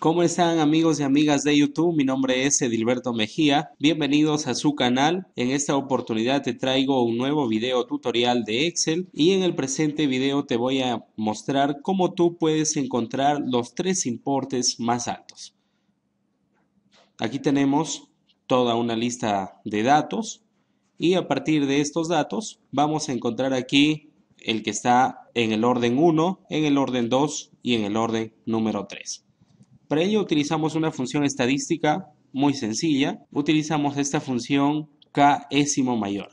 ¿Cómo están amigos y amigas de YouTube? Mi nombre es Edilberto Mejía. Bienvenidos a su canal. En esta oportunidad te traigo un nuevo video tutorial de Excel y en el presente video te voy a mostrar cómo tú puedes encontrar los tres importes más altos. Aquí tenemos toda una lista de datos y a partir de estos datos vamos a encontrar aquí el que está en el orden 1, en el orden 2 y en el orden número 3. Para ello utilizamos una función estadística muy sencilla. Utilizamos esta función késimo mayor,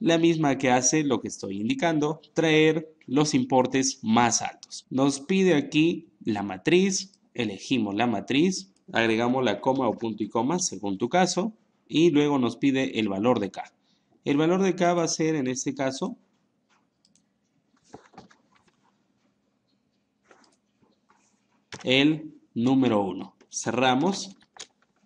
la misma que hace lo que estoy indicando, traer los importes más altos. Nos pide aquí la matriz, elegimos la matriz, agregamos la coma o punto y coma según tu caso y luego nos pide el valor de k. El valor de k va a ser en este caso el número 1. Cerramos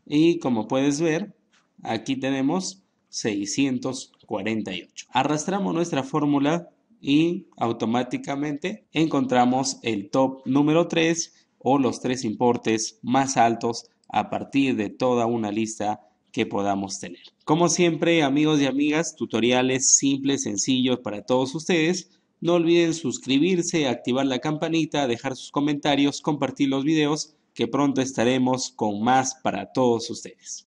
y como puedes ver, aquí tenemos 648. Arrastramos nuestra fórmula y automáticamente encontramos el top número 3 o los tres importes más altos a partir de toda una lista que podamos tener. Como siempre, amigos y amigas, tutoriales simples, sencillos para todos ustedes. No olviden suscribirse, activar la campanita, dejar sus comentarios, compartir los videos que pronto estaremos con más para todos ustedes.